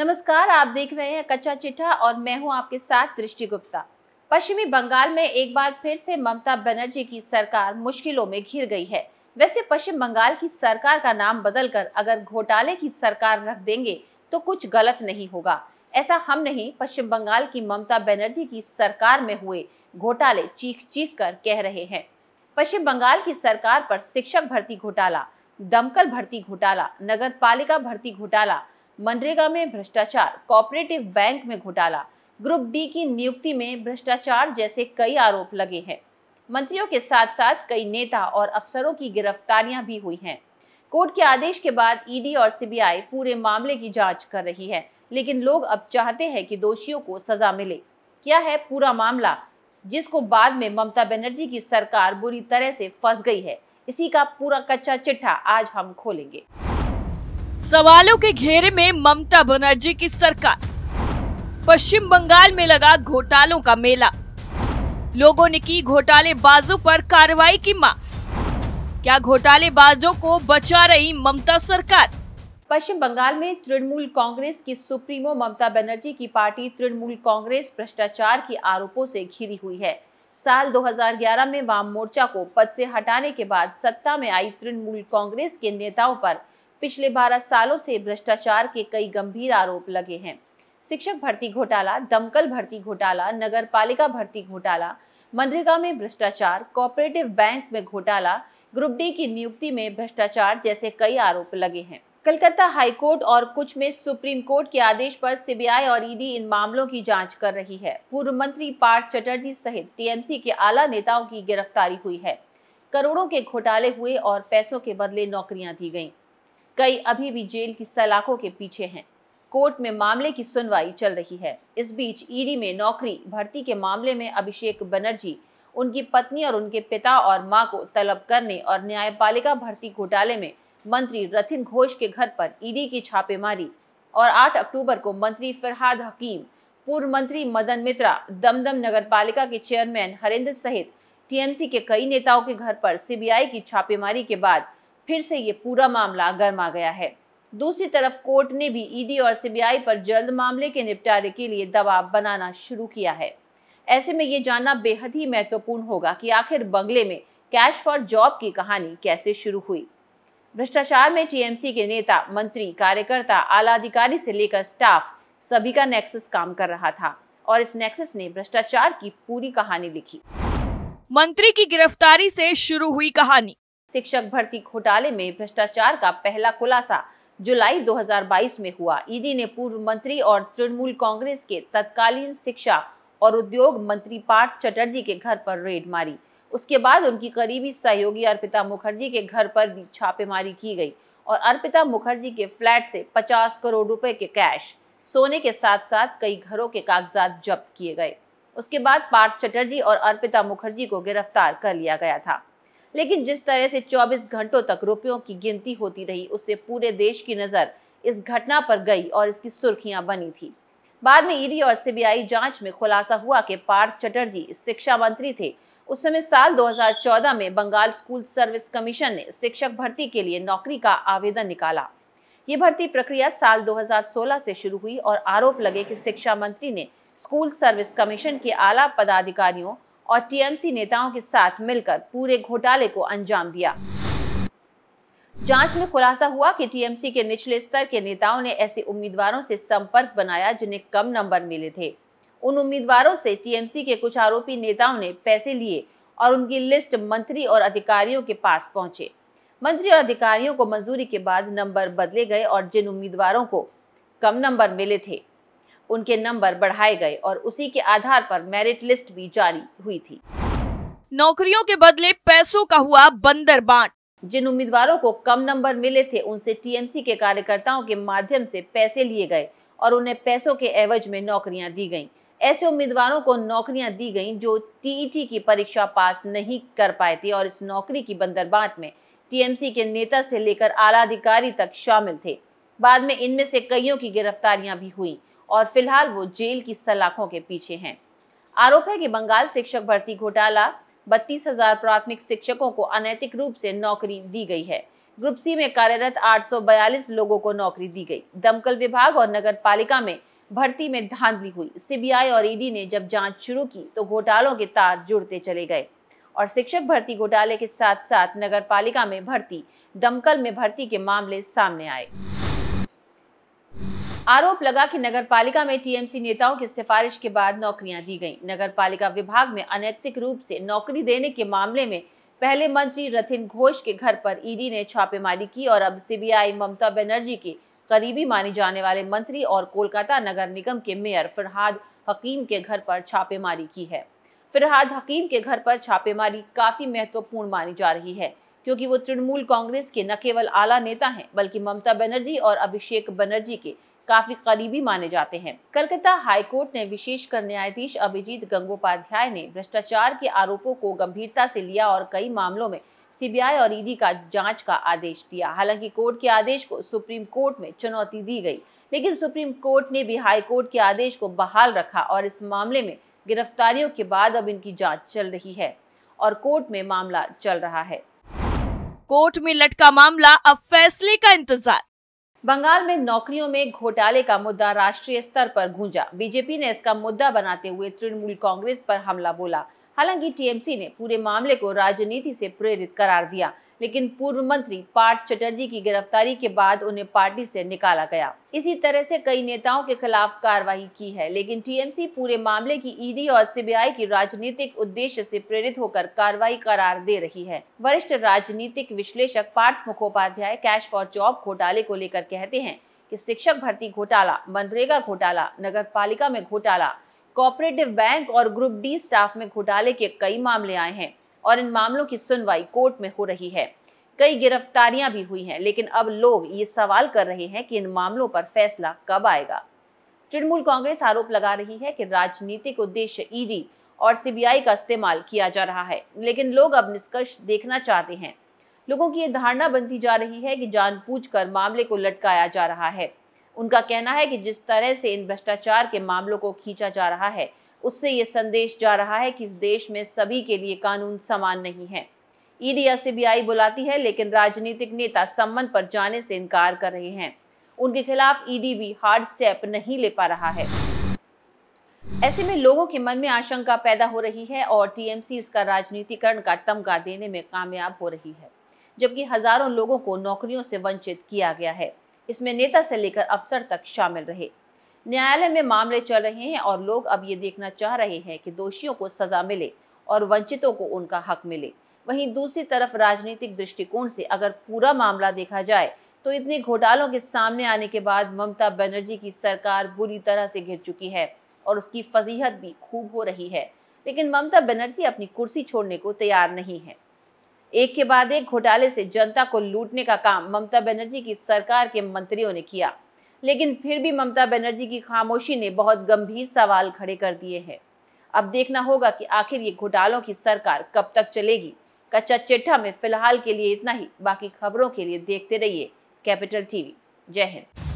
नमस्कार आप देख रहे हैं कच्चा चिट्ठा और मैं हूं आपके साथ दृष्टि गुप्ता पश्चिमी बंगाल में एक बार फिर से ममता बनर्जी की सरकार मुश्किलों में घिर गई है वैसे पश्चिम बंगाल की सरकार का नाम बदलकर अगर घोटाले की सरकार रख देंगे तो कुछ गलत नहीं होगा ऐसा हम नहीं पश्चिम बंगाल की ममता बनर्जी की सरकार में हुए घोटाले चीख चीख कर कह रहे हैं पश्चिम बंगाल की सरकार पर शिक्षक भर्ती घोटाला दमकल भर्ती घोटाला नगर पालिका भर्ती घोटाला मनरेगा में भ्रष्टाचार कोऑपरेटिव बैंक में घोटाला ग्रुप डी की नियुक्ति में भ्रष्टाचार जैसे कई आरोप लगे हैं मंत्रियों के साथ साथ कई नेता और अफसरों की गिरफ्तारियां भी हुई हैं कोर्ट के आदेश के बाद ईडी और सीबीआई पूरे मामले की जांच कर रही है लेकिन लोग अब चाहते हैं कि दोषियों को सजा मिले क्या है पूरा मामला जिसको बाद में ममता बनर्जी की सरकार बुरी तरह से फंस गई है इसी का पूरा कच्चा चिट्ठा आज हम खोलेंगे सवालों के घेरे में ममता बनर्जी की सरकार पश्चिम बंगाल में लगा घोटालों का मेला लोगों ने की घोटाले बाजों पर कार्रवाई की मांग क्या घोटाले बाजों को बचा रही ममता सरकार पश्चिम बंगाल में तृणमूल कांग्रेस की सुप्रीमो ममता बनर्जी की पार्टी तृणमूल कांग्रेस भ्रष्टाचार के आरोपों से घिरी हुई है साल 2011 में वाम मोर्चा को पद से हटाने के बाद सत्ता में आई तृणमूल कांग्रेस के नेताओं पर पिछले 12 सालों से भ्रष्टाचार के कई गंभीर आरोप लगे हैं शिक्षक भर्ती घोटाला दमकल भर्ती घोटाला नगर पालिका भर्ती घोटाला मनरेगा में भ्रष्टाचार कोऑपरेटिव बैंक में घोटाला ग्रुप डी की नियुक्ति में भ्रष्टाचार जैसे कई आरोप लगे हैं कलकत्ता हाईकोर्ट और कुछ में सुप्रीम कोर्ट के आदेश पर सीबीआई और ईडी इन मामलों की जांच कर रही है पूर्व मंत्री पार्थ चटर्जी सहित टीएमसी के आला नेताओं की गिरफ्तारी हुई है करोड़ों के घोटाले हुए और पैसों के बदले नौकरियां दी गईं। कई अभी भी जेल की सलाखों के पीछे हैं कोर्ट में मामले की सुनवाई चल रही है इस बीच ईडी में नौकरी भर्ती के मामले में अभिषेक बनर्जी उनकी पत्नी और उनके पिता और मां को तलब करने और न्यायपालिका भर्ती घोटाले में मंत्री रथिन घोष के घर पर ईडी की छापेमारी और 8 अक्टूबर को मंत्री फरहाद हकीम पूर्व मंत्री मदन मित्रा दमदम नगर पालिका के चेयरमैन हरेंद्र सहित टीएमसी के कई नेताओं के घर पर सीबीआई की छापेमारी के बाद फिर से ये पूरा मामला गर्मा गया है दूसरी तरफ कोर्ट ने भी ईडी और सीबीआई पर जल्द मामले के निपटारे के लिए दबाव बनाना शुरू किया है ऐसे में ये जानना बेहद ही महत्वपूर्ण होगा कि आखिर बंगले में कैश फॉर जॉब की कहानी कैसे शुरू हुई भ्रष्टाचार में टीएमसी के नेता मंत्री कार्यकर्ता आला अधिकारी से लेकर स्टाफ सभी का नेक्सस काम कर रहा था और इस नेक्सस ने भ्रष्टाचार की पूरी कहानी लिखी मंत्री की गिरफ्तारी से शुरू हुई कहानी शिक्षक भर्ती घोटाले में भ्रष्टाचार का पहला खुलासा जुलाई 2022 में हुआ ईडी ने पूर्व मंत्री और तृणमूल कांग्रेस के तत्कालीन शिक्षा और उद्योग मंत्री पार्थ चटर्जी के घर पर रेड मारी उसके बाद उनकी करीबी सहयोगी अर्पिता मुखर्जी के घर पर भी छापेमारी की गई और अर्पिता मुखर्जी के फ्लैट से 50 करोड़ रुपए के कैश सोने के साथ साथ कई घरों के कागजात जब्त किए गए उसके बाद पार्थ चटर्जी और अर्पिता मुखर्जी को गिरफ्तार कर लिया गया था लेकिन जिस तरह से 24 घंटों तक रुपयों की गिनती होती रही उससे पूरे देश की नज़र इस घटना पर गई और इसकी सुर्खियां बनी थी बाद में ईडी और सीबीआई जांच में खुलासा हुआ कि पार्थ चटर्जी शिक्षा मंत्री थे उस समय साल 2014 में बंगाल स्कूल सर्विस कमीशन ने शिक्षक भर्ती के लिए नौकरी का आवेदन निकाला ये भर्ती प्रक्रिया साल 2016 से शुरू हुई और आरोप लगे कि शिक्षा मंत्री ने स्कूल सर्विस कमीशन के आला पदाधिकारियों और टीएमसी नेताओं के साथ मिलकर पूरे घोटाले को अंजाम दिया जांच में खुलासा हुआ कि टीएमसी के निचले स्तर के नेताओं ने ऐसे उम्मीदवारों से संपर्क बनाया जिन्हें कम नंबर मिले थे उन उम्मीदवारों से टीएमसी के कुछ आरोपी नेताओं ने पैसे लिए और उनकी लिस्ट मंत्री और अधिकारियों के पास पहुंचे मंत्री और अधिकारियों को मंजूरी के बाद नंबर बदले गए और जिन उम्मीदवारों को कम नंबर मिले थे उनके नंबर बढ़ाए गए और उसी के आधार पर मेरिट लिस्ट भी जारी हुई थी नौकरियों के बदले पैसों का हुआ बंदर बांट जिन उम्मीदवारों को कम नंबर मिले थे उनसे टीएमसी के कार्यकर्ताओं के माध्यम से पैसे लिए गए और उन्हें पैसों के एवज में नौकरियां दी गईं। ऐसे उम्मीदवारों को नौकरियां दी गईं जो टीईटी e की परीक्षा पास नहीं कर पाए थे और इस नौकरी की बंदरबांट में टीएमसी के नेता से लेकर आला अधिकारी तक शामिल थे बाद में इनमें से कईयों की गिरफ्तारियां भी हुई और फिलहाल वो जेल की सलाखों के पीछे हैं आरोप है कि बंगाल शिक्षक भर्ती घोटाला बत्तीस हजार प्राथमिक शिक्षकों को अनैतिक रूप से नौकरी दी गई है ग्रुप सी में कार्यरत आठ लोगों को नौकरी दी गई दमकल विभाग और नगर पालिका में भर्ती में धांधली हुई सीबीआई और ईडी ने जब जांच शुरू की तो घोटालों के तार जुड़ते चले गए और शिक्षक भर्ती घोटाले के साथ साथ नगर पालिका में भर्ती दमकल में भर्ती के मामले सामने आए आरोप लगा कि पालिका में टीएमसी नेताओं की सिफारिश के बाद नौकरियां दी गईं। पालिका विभाग में अनैतिक रूप से नौकरी देने के मामले में पहले मंत्री रथिन घोष के घर पर ईडी ने छापेमारी की और अब सीबीआई ममता बनर्जी के करीबी माने जाने वाले मंत्री और कोलकाता नगर निगम के मेयर फिरहाद हकीम के घर पर छापेमारी की है फिरहाद हकीम के घर पर छापेमारी काफी महत्वपूर्ण मानी जा रही है क्योंकि वो तृणमूल कांग्रेस के न केवल आला नेता हैं बल्कि ममता बनर्जी और अभिषेक बनर्जी के काफी करीबी माने जाते हैं कलकत्ता हाईकोर्ट ने विशेषकर न्यायाधीश अभिजीत गंगोपाध्याय ने भ्रष्टाचार के आरोपों को गंभीरता से लिया और कई मामलों में सीबीआई और ईडी का जांच का आदेश दिया हालांकि कोर्ट के आदेश को सुप्रीम कोर्ट में चुनौती दी गई लेकिन सुप्रीम कोर्ट ने भी हाई कोर्ट के आदेश को बहाल रखा और इस मामले में गिरफ्तारियों के बाद अब इनकी जांच चल रही है और कोर्ट में मामला चल रहा है कोर्ट में लटका मामला अब फैसले का इंतजार बंगाल में नौकरियों में घोटाले का मुद्दा राष्ट्रीय स्तर पर गूंजा बीजेपी ने इसका मुद्दा बनाते हुए तृणमूल कांग्रेस पर हमला बोला हालांकि टीएमसी ने पूरे मामले को राजनीति से प्रेरित करार दिया लेकिन पूर्व मंत्री पार्थ चटर्जी की गिरफ्तारी के बाद उन्हें पार्टी से निकाला गया इसी तरह से कई नेताओं के खिलाफ कार्रवाई की है लेकिन टीएमसी पूरे मामले की ईडी और सीबीआई की राजनीतिक उद्देश्य से प्रेरित होकर कार्रवाई करार दे रही है वरिष्ठ राजनीतिक विश्लेषक Partha Mukhopadhyay cash for job घोटाले को लेकर कहते हैं कि शिक्षक भर्ती घोटाला मनरेगा घोटाला नगर पालिका में घोटाला कोऑपरेटिव बैंक और ग्रुप डी स्टाफ में घोटाले के कई मामले आए हैं और इन मामलों की सुनवाई कोर्ट में हो रही है कई गिरफ्तारियां भी हुई हैं लेकिन अब लोग ये सवाल कर रहे हैं कि इन मामलों पर फैसला कब आएगा तृणमूल कांग्रेस आरोप लगा रही है कि राजनीतिक उद्देश्य ईडी और सीबीआई का इस्तेमाल किया जा रहा है लेकिन लोग अब निष्कर्ष देखना चाहते हैं लोगों की ये धारणा बनती जा रही है कि जानबूझकर मामले को लटकाया जा रहा है उनका कहना है कि जिस तरह से इन भ्रष्टाचार के मामलों को खींचा जा रहा है उससे ये संदेश जा रहा है कि इस देश में सभी के लिए कानून समान नहीं है ईडी या सीबीआई बुलाती है लेकिन राजनीतिक नेता सम्मन पर जाने से इनकार कर रहे हैं उनके खिलाफ ईडी भी हार्ड स्टेप नहीं ले पा रहा है ऐसे में लोगों के मन में आशंका पैदा हो रही है और टीएमसी इसका राजनीतिकरण का तमगा देने में कामयाब हो रही है जबकि हजारों लोगों को नौकरियों से वंचित किया गया है इसमें नेता से लेकर अफसर तक शामिल रहे न्यायालय में मामले चल रहे हैं और लोग अब ये देखना चाह रहे हैं कि दोषियों को सजा मिले और वंचितों को उनका हक मिले वहीं दूसरी तरफ राजनीतिक दृष्टिकोण से अगर पूरा मामला देखा जाए तो इतने घोटालों के सामने आने के बाद ममता बनर्जी की सरकार बुरी तरह से घिर चुकी है और उसकी फजीहत भी खूब हो रही है लेकिन ममता बनर्जी अपनी कुर्सी छोड़ने को तैयार नहीं है एक के बाद एक घोटाले से जनता को लूटने का काम ममता बनर्जी की सरकार के मंत्रियों ने किया लेकिन फिर भी ममता बनर्जी की खामोशी ने बहुत गंभीर सवाल खड़े कर दिए हैं अब देखना होगा कि आखिर ये घोटालों की सरकार कब तक चलेगी कच्चा चिट्ठा में फिलहाल के लिए इतना ही बाकी खबरों के लिए देखते रहिए कैपिटल टीवी जय हिंद